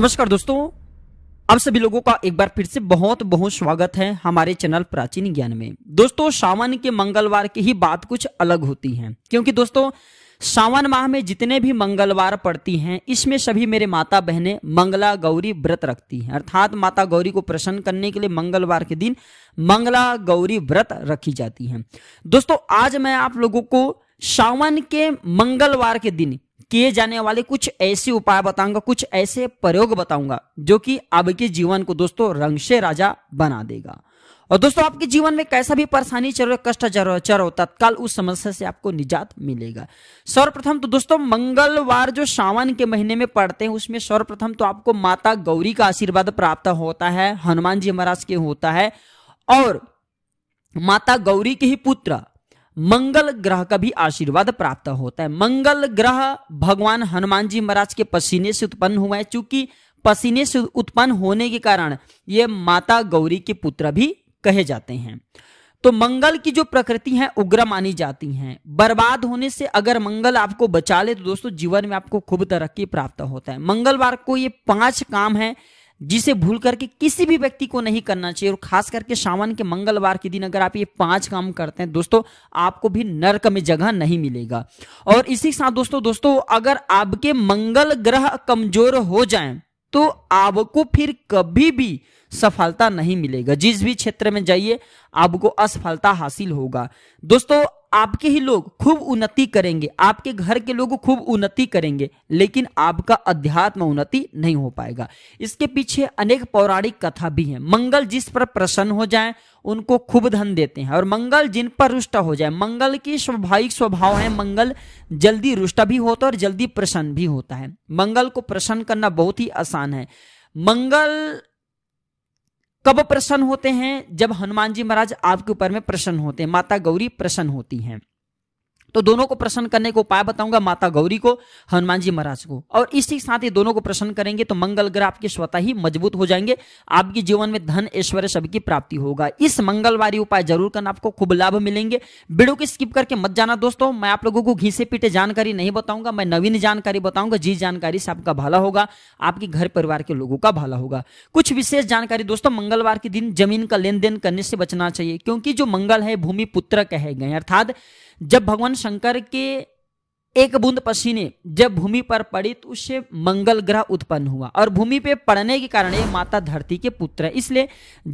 नमस्कार दोस्तों आप सभी लोगों का एक बार फिर से बहुत बहुत स्वागत है हमारे चैनल प्राचीन ज्ञान में दोस्तों सावन के मंगलवार की ही बात कुछ अलग होती है क्योंकि दोस्तों सावन माह में जितने भी मंगलवार पड़ती हैं इसमें सभी मेरे माता बहनें मंगला गौरी व्रत रखती हैं अर्थात माता गौरी को प्रसन्न करने के लिए मंगलवार के दिन मंगला गौरी व्रत रखी जाती है दोस्तों आज मैं आप लोगों को सावन के मंगलवार के दिन किए जाने वाले कुछ ऐसे उपाय बताऊंगा कुछ ऐसे प्रयोग बताऊंगा जो कि आपके जीवन को दोस्तों रंग से राजा बना देगा और दोस्तों आपके जीवन में कैसा भी परेशानी चल रहा कष्ट चल रहा तत्काल उस समस्या से आपको निजात मिलेगा सर्वप्रथम तो दोस्तों मंगलवार जो सावन के महीने में पड़ते हैं उसमें सर्वप्रथम तो आपको माता गौरी का आशीर्वाद प्राप्त होता है हनुमान जी महाराज के होता है और माता गौरी के ही पुत्र मंगल ग्रह का भी आशीर्वाद प्राप्त होता है मंगल ग्रह भगवान हनुमान जी महाराज के पसीने से उत्पन्न हुआ है चूंकि पसीने से उत्पन्न होने के कारण ये माता गौरी के पुत्र भी कहे जाते हैं तो मंगल की जो प्रकृति है उग्र मानी जाती है बर्बाद होने से अगर मंगल आपको बचा ले तो दोस्तों जीवन में आपको खूब तरक्की प्राप्त होता है मंगलवार को ये पांच काम है जिसे भूल करके किसी भी व्यक्ति को नहीं करना चाहिए और खास करके सावन के मंगलवार के दिन अगर आप ये पांच काम करते हैं दोस्तों आपको भी नरक में जगह नहीं मिलेगा और इसी के साथ दोस्तों दोस्तों अगर आपके मंगल ग्रह कमजोर हो जाए तो आपको फिर कभी भी सफलता नहीं मिलेगा जिस भी क्षेत्र में जाइए आपको असफलता हासिल होगा दोस्तों आपके ही लोग खूब उन्नति करेंगे आपके घर के लोग खूब उन्नति करेंगे लेकिन आपका अध्यात्म उन्नति नहीं हो पाएगा इसके पीछे अनेक पौराणिक कथा भी है मंगल जिस पर प्रसन्न हो जाए उनको खूब धन देते हैं और मंगल जिन पर रुष्ट हो जाए मंगल की स्वाभाविक स्वभाव है मंगल जल्दी रुष्ट भी होता है और जल्दी प्रसन्न भी होता है मंगल को प्रसन्न करना बहुत ही आसान है मंगल कब प्रसन्न होते हैं जब हनुमान जी महाराज आपके ऊपर में प्रसन्न होते हैं माता गौरी प्रसन्न होती हैं तो दोनों को प्रसन्न करने को उपाय बताऊंगा माता गौरी को हनुमान जी महाराज को और इसी साथ ही दोनों को प्रसन्न करेंगे तो मंगल ग्रह आपके स्वतः ही मजबूत हो जाएंगे आपके जीवन में धन ऐश्वर्य सभी की प्राप्ति होगा इस मंगलवारी उपाय जरूर करना आपको खूब लाभ मिलेंगे वीडियो को स्किप करके मत जाना दोस्तों मैं आप लोगों को घीसे पीटे जानकारी नहीं बताऊंगा मैं नवीन जानकारी बताऊंगा जिस जानकारी से आपका भला होगा आपके घर परिवार के लोगों का भला होगा कुछ विशेष जानकारी दोस्तों मंगलवार के दिन जमीन का लेन देन करने से बचना चाहिए क्योंकि जो मंगल है भूमि पुत्र कहे गए अर्थात जब भगवान शंकर के एक बूंद पसीने जब भूमि पर पड़ी तो उससे मंगल ग्रह उत्पन्न हुआ और भूमि पे पड़ने के कारण ये माता धरती के पुत्र है इसलिए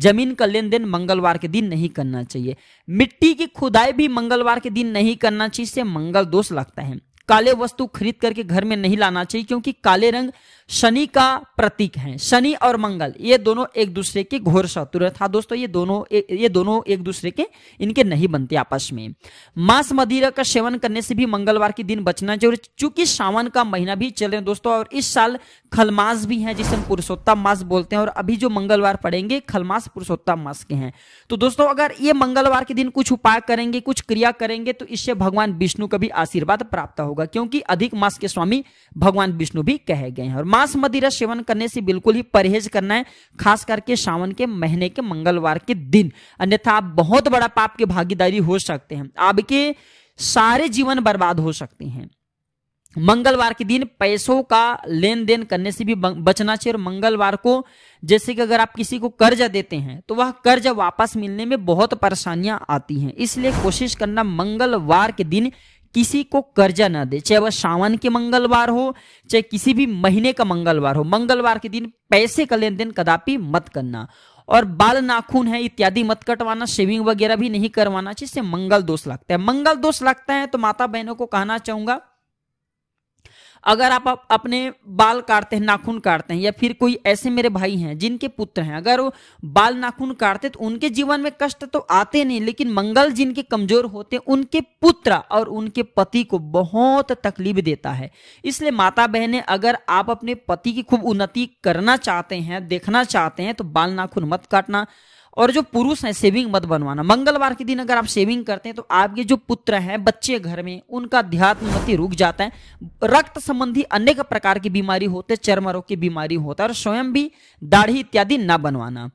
जमीन का लेन देन मंगलवार के दिन नहीं करना चाहिए मिट्टी की खुदाई भी मंगलवार के दिन नहीं करना चाहिए इससे मंगल दोष लगता है काले वस्तु खरीद करके घर में नहीं लाना चाहिए क्योंकि काले रंग शनि का प्रतीक है शनि और मंगल ये दोनों एक दूसरे के घोर शत्रु था दोस्तों ये दोनों ए, ये दोनों एक दूसरे के इनके नहीं बनते आपस में मांस मदिरा का सेवन करने से भी मंगलवार के दिन बचना जरूरी चूंकि सावन का महीना भी चल रहे दोस्तों और इस साल खलमास भी है जिसे हम पुरुषोत्तम मास बोलते हैं और अभी जो मंगलवार पड़ेंगे खलमास पुरुषोत्तम मास के हैं तो दोस्तों अगर ये मंगलवार के दिन कुछ उपाय करेंगे कुछ क्रिया करेंगे तो इससे भगवान विष्णु का भी आशीर्वाद प्राप्त होगा क्योंकि अधिक मास के स्वामी भगवान विष्णु भी कहे गए हैं और मांस मदिरा सेवन करने से बिल्कुल ही परहेज करना है खास करके सावन के महीने के मंगलवार के दिन अन्यथा आप बहुत बड़ा पाप के भागीदारी हो सकते हैं आपके सारे जीवन बर्बाद हो सकते हैं मंगलवार के दिन पैसों का लेन देन करने से भी बचना चाहिए और मंगलवार को जैसे कि अगर आप किसी को कर्ज देते हैं तो वह कर्ज वापस मिलने में बहुत परेशानियां आती हैं इसलिए कोशिश करना मंगलवार के दिन किसी को कर्जा ना दे चाहे वह सावन के मंगलवार हो चाहे किसी भी महीने का मंगलवार हो मंगलवार के दिन पैसे का लेन देन कदापि मत करना और बाल नाखून है इत्यादि मत कटवाना शेविंग वगैरह भी नहीं करवाना जिससे मंगल दोष लगता है मंगल दोष लगता है तो माता बहनों को कहना चाहूंगा अगर आप अपने बाल काटते हैं नाखून काटते हैं या फिर कोई ऐसे मेरे भाई हैं जिनके पुत्र हैं अगर वो बाल नाखून काटते तो उनके जीवन में कष्ट तो आते नहीं लेकिन मंगल जिनके कमजोर होते हैं उनके पुत्र और उनके पति को बहुत तकलीफ देता है इसलिए माता बहने अगर आप अपने पति की खूब उन्नति करना चाहते हैं देखना चाहते हैं तो बाल नाखून मत काटना और जो पुरुष है सेविंग मत बनवाना मंगलवार के दिन अगर आप सेविंग करते हैं तो आपके जो पुत्र हैं बच्चे घर में उनका मत रुक जाता है रक्त संबंधी अनेक प्रकार की बीमारी होते चर्म रोग की बीमारी होता है और स्वयं भी दाढ़ी इत्यादि ना बनवाना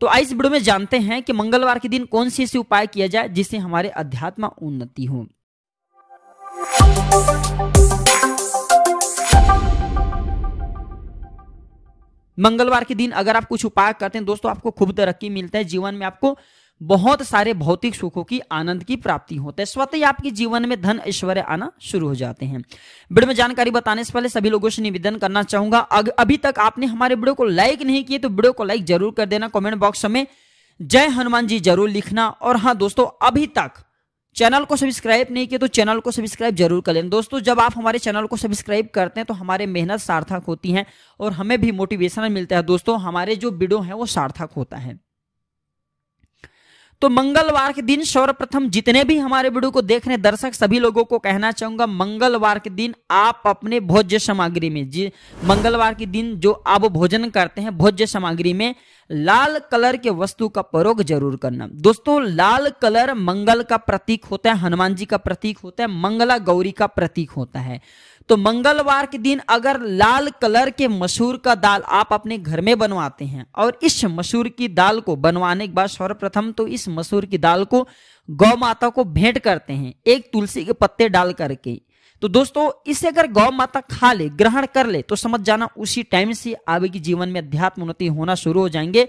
तो इस वीडियो में जानते हैं कि मंगलवार के दिन कौन सी ऐसी उपाय किया जाए जिससे हमारे अध्यात्म उन्नति हो मंगलवार के दिन अगर आप कुछ उपाय करते हैं दोस्तों आपको खूब तरक्की मिलता है जीवन में आपको बहुत सारे भौतिक सुखों की आनंद की प्राप्ति होता है स्वतः आपके जीवन में धन ऐश्वर्य आना शुरू हो जाते हैं वीडियो में जानकारी बताने से पहले सभी लोगों से निवेदन करना चाहूंगा अग, अभी तक आपने हमारे वीडियो को लाइक नहीं किए तो वीडियो को लाइक जरूर कर देना कॉमेंट बॉक्स में जय हनुमान जी जरूर लिखना और हाँ दोस्तों अभी तक चैनल को सब्सक्राइब नहीं किया तो चैनल को सब्सक्राइब जरूर कर लेना दोस्तों जब आप हमारे चैनल को सब्सक्राइब करते हैं तो हमारे मेहनत सार्थक होती है और हमें भी मोटिवेशन मिलता है दोस्तों हमारे जो वीडियो हैं वो सार्थक होता है तो मंगलवार के दिन सर्वप्रथम जितने भी हमारे वीडियो को देख रहे दर्शक सभी लोगों को कहना चाहूंगा मंगलवार के दिन आप अपने भोज्य सामग्री में जी मंगलवार के दिन जो आप भोजन करते हैं भोज्य सामग्री में लाल कलर के वस्तु का प्रयोग जरूर करना दोस्तों लाल कलर मंगल का प्रतीक होता है हनुमान जी का प्रतीक होता है मंगला गौरी का प्रतीक होता है तो मंगलवार के दिन अगर लाल कलर के मसूर का दाल आप अपने घर में बनवाते हैं और इस मसूर की दाल को बनवाने के बाद सर्वप्रथम तो इस मसूर की दाल को गौ माता को भेंट करते हैं एक तुलसी के पत्ते डाल करके तो दोस्तों इसे अगर गौ माता खा ले ग्रहण कर ले तो समझ जाना उसी टाइम से की जीवन में अध्यात्म उन्नति होना शुरू हो जाएंगे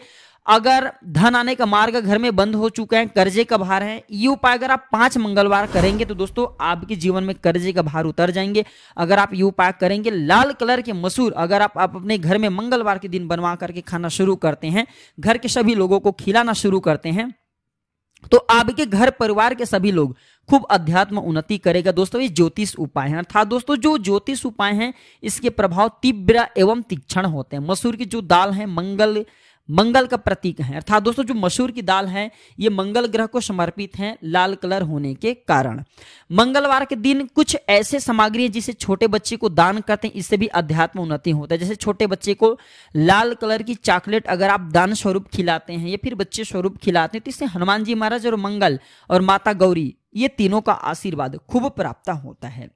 अगर धन आने का मार्ग घर में बंद हो चुका है कर्जे का भार है ये उपाय अगर आप पांच मंगलवार करेंगे तो दोस्तों आपके जीवन में कर्जे का भार उतर जाएंगे अगर आप ये उपाय करेंगे लाल कलर के मसूर अगर आप, आप अपने घर में मंगलवार के दिन बनवा करके खाना शुरू करते हैं घर के सभी लोगों को खिलाना शुरू करते हैं तो आपके घर परिवार के सभी लोग खूब अध्यात्म उन्नति करेगा दोस्तों ये ज्योतिष उपाय हैं अर्थात दोस्तों जो ज्योतिष उपाय हैं इसके प्रभाव तीव्र एवं तीक्ष्ण होते हैं मसूर की जो दाल है मंगल मंगल का प्रतीक है अर्थात दोस्तों जो मसूर की दाल है ये मंगल ग्रह को समर्पित है लाल कलर होने के कारण मंगलवार के दिन कुछ ऐसे सामग्री है जिसे छोटे बच्चे को दान करते हैं इससे भी अध्यात्म उन्नति होता है जैसे छोटे बच्चे को लाल कलर की चॉकलेट अगर आप दान स्वरूप खिलाते हैं या फिर बच्चे स्वरूप खिलाते हैं तो इससे हनुमान जी महाराज और मंगल और माता गौरी ये तीनों का आशीर्वाद खूब प्राप्त होता है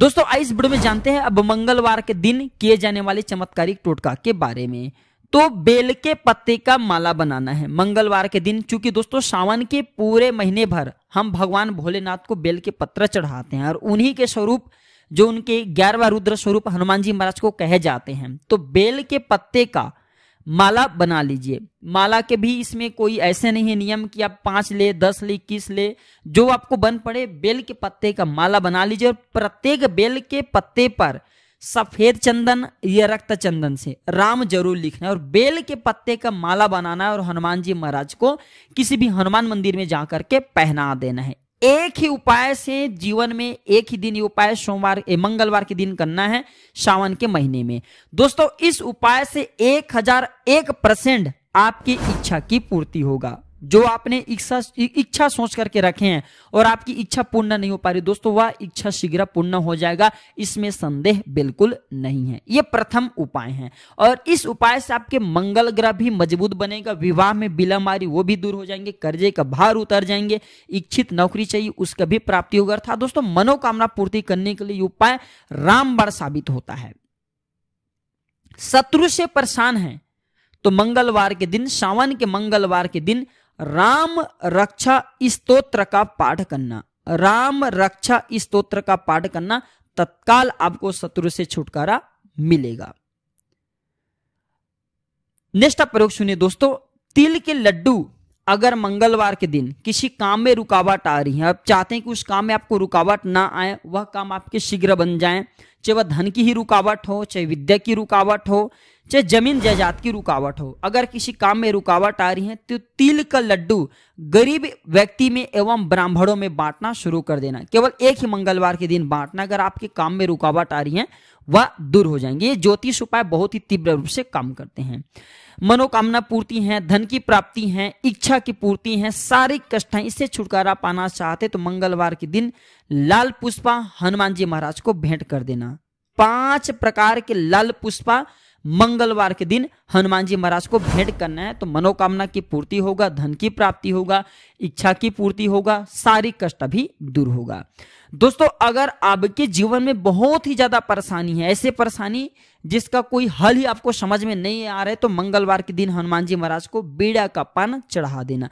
दोस्तों आइस वीडियो में जानते हैं अब मंगलवार के दिन किए जाने वाले चमत्कारिक टोटका के बारे में तो बेल के पत्ते का माला बनाना है मंगलवार के दिन चूंकि दोस्तों सावन के पूरे महीने भर हम भगवान भोलेनाथ को बेल के पत्र चढ़ाते हैं और उन्हीं के स्वरूप जो उनके ग्यारहवा रुद्र स्वरूप हनुमान जी महाराज को कहे जाते हैं तो बेल के पत्ते का माला बना लीजिए माला के भी इसमें कोई ऐसे नहीं है नियम कि आप पांच ले दस ले किस ले जो आपको बन पड़े बेल के पत्ते का माला बना लीजिए और प्रत्येक बेल के पत्ते पर सफेद चंदन या रक्त चंदन से राम जरूर लिखना है और बेल के पत्ते का माला बनाना है और हनुमान जी महाराज को किसी भी हनुमान मंदिर में जा करके पहना देना है एक ही उपाय से जीवन में एक ही दिन ये उपाय सोमवार मंगलवार के दिन करना है सावन के महीने में दोस्तों इस उपाय से एक हजार एक परसेंट आपकी इच्छा की पूर्ति होगा जो आपने इच्छा इच्छा सोच करके रखे हैं और आपकी इच्छा पूर्ण नहीं हो पा रही दोस्तों वह इच्छा शीघ्र पूर्ण हो जाएगा इसमें संदेह बिल्कुल नहीं है ये प्रथम उपाय है और इस उपाय से आपके मंगल ग्रह भी मजबूत बनेगा विवाह में बिलामारी वो भी दूर हो जाएंगे कर्जे का भार उतर जाएंगे इच्छित नौकरी चाहिए उसका भी प्राप्ति होगा अर्थात दोस्तों मनोकामना पूर्ति करने के लिए उपाय रामबण साबित होता है शत्रु से परेशान है तो मंगलवार के दिन सावन के मंगलवार के दिन राम रक्षा स्त्रोत्र का पाठ करना राम रक्षा स्त्रोत्र का पाठ करना तत्काल आपको शत्रु से छुटकारा मिलेगा नेक्स्ट आप प्रयोग सुनिए दोस्तों तिल के लड्डू अगर मंगलवार के दिन किसी काम में रुकावट आ रही है आप चाहते हैं कि उस काम में आपको रुकावट ना आए वह काम आपके शीघ्र बन जाए चाहे वह धन की ही रुकावट हो चाहे विद्या की रुकावट हो चाहे जमीन जायदाद की रुकावट हो अगर किसी काम में रुकावट आ रही है तो तिल का लड्डू गरीब व्यक्ति में एवं ब्राह्मणों में बांटना शुरू कर देना केवल एक ही मंगलवार के दिन बांटना अगर आपके काम में रुकावट आ रही है वह दूर हो जाएंगे ये ज्योतिष उपाय बहुत ही तीव्र रूप से काम करते हैं मनोकामना पूर्ति है धन की प्राप्ति है इच्छा की पूर्ति है सारी कष्ट इससे छुटकारा पाना चाहते तो मंगलवार के दिन लाल पुष्पा हनुमान जी महाराज को भेंट कर देना पांच प्रकार के लाल पुष्पा मंगलवार के दिन हनुमान जी महाराज को भेंट करना है तो मनोकामना की पूर्ति होगा धन की प्राप्ति होगा इच्छा की पूर्ति होगा सारी कष्ट भी दूर होगा दोस्तों अगर आपके जीवन में बहुत ही ज्यादा परेशानी है ऐसे परेशानी जिसका कोई हल ही आपको समझ में नहीं आ रहा है तो मंगलवार के दिन हनुमान जी महाराज को बीड़ा का पान चढ़ा देना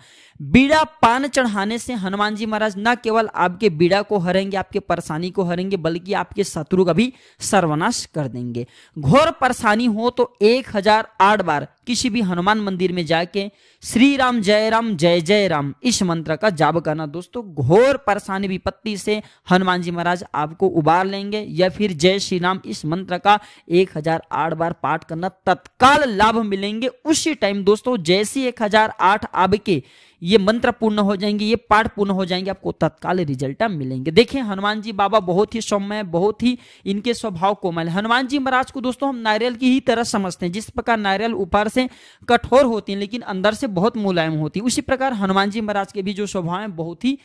बीड़ा पान चढ़ाने से हनुमान जी महाराज न केवल आपके बीड़ा को हरेंगे आपके परेशानी को हरेंगे बल्कि आपके शत्रु का भी सर्वनाश कर देंगे घोर परेशानी हो तो एक हजार आठ बार किसी भी हनुमान मंदिर में जाके श्री राम जय राम जय जय राम इस मंत्र का जाप करना दोस्तों घोर परेशानी विपत्ति से हनुमान जी महाराज आपको उबार लेंगे या फिर जय श्री राम इस मंत्र का एक हजार आठ बार पाठ करना तत्काल लाभ मिलेंगे उसी टाइम दोस्तों जैसे एक हजार आठ आब के ये मंत्र पूर्ण हो जाएंगे ये पाठ पूर्ण हो जाएंगे आपको तत्काल रिजल्ट मिलेंगे देखिए हनुमान जी बाबा बहुत ही सौम्य बहुत ही इनके स्वभाव कोमल हनुमान जी महाराज को दोस्तों हम नारियल की ही तरह समझते हैं जिस प्रकार नारियल ऊपर से कठोर होती है लेकिन अंदर से बहुत मुलायम होती है उसी प्रकार हनुमान जी महाराज के भी जो स्वभाव है बहुत ही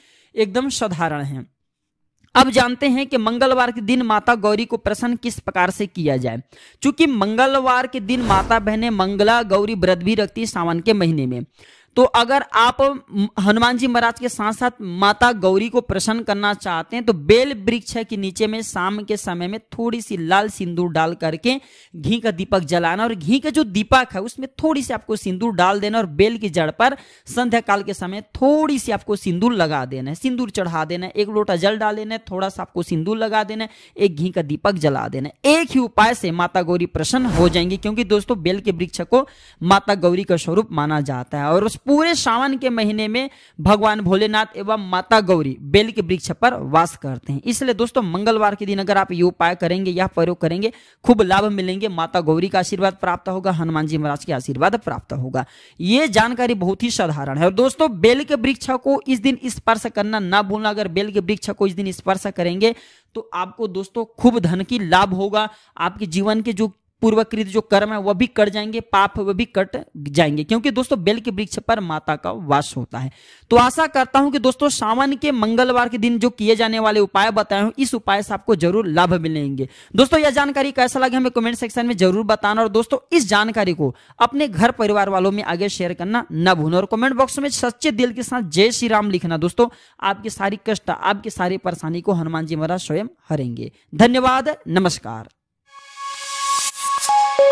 एकदम साधारण है अब जानते हैं कि मंगलवार के दिन माता गौरी को प्रसन्न किस प्रकार से किया जाए चूंकि मंगलवार के दिन माता बहने मंगला गौरी व्रत भी रखती है सावन के महीने में तो अगर आप हनुमान जी महाराज के साथ साथ माता गौरी को प्रसन्न करना चाहते हैं तो बेल वृक्ष के नीचे में शाम के समय में थोड़ी सी लाल सिंदूर डाल करके घी का दीपक जलाना और घी का जो दीपक है उसमें थोड़ी सी आपको सिंदूर डाल देना और बेल की जड़ पर संध्या काल के समय थोड़ी सी आपको सिंदूर लगा देना है सिंदूर चढ़ा देना एक लोटा जल डाल देना है थोड़ा सा आपको सिंदूर लगा देना है एक घी का दीपक जला देना एक ही उपाय से माता गौरी प्रसन्न हो जाएंगी क्योंकि दोस्तों बेल के वृक्ष को माता गौरी का स्वरूप माना जाता है और उस पूरे सावन के महीने में भगवान भोलेनाथ एवं माता गौरी बेल के वृक्ष पर वास करते हैं इसलिए दोस्तों मंगलवार के दिन अगर आप ये उपाय करेंगे या प्रयोग करेंगे खूब लाभ मिलेंगे माता गौरी का आशीर्वाद प्राप्त होगा हनुमान जी महाराज के आशीर्वाद प्राप्त होगा ये जानकारी बहुत ही साधारण है और दोस्तों बेल के वृक्ष को इस दिन स्पर्श करना ना भूलना अगर बेल के वृक्ष को इस दिन स्पर्श करेंगे तो आपको दोस्तों खूब धन की लाभ होगा आपके जीवन के जो पूर्वकृत जो कर्म है वह भी कट जाएंगे पाप वह भी कट जाएंगे क्योंकि दोस्तों बेल के वृक्ष पर माता का वास होता है तो आशा करता हूं कि दोस्तों सावन के मंगलवार के दिन जो किए जाने वाले उपाय बताए हूं इस उपाय से आपको जरूर लाभ मिलेंगे दोस्तों यह जानकारी कैसा लगे हमें कमेंट सेक्शन में जरूर बताना और दोस्तों इस जानकारी को अपने घर परिवार वालों में आगे शेयर करना न भूलना और कमेंट बॉक्स में सच्चे दिल के साथ जय श्री राम लिखना दोस्तों आपकी सारी कष्ट आपकी सारी परेशानी को हनुमान जी महाराज स्वयं हरेंगे धन्यवाद नमस्कार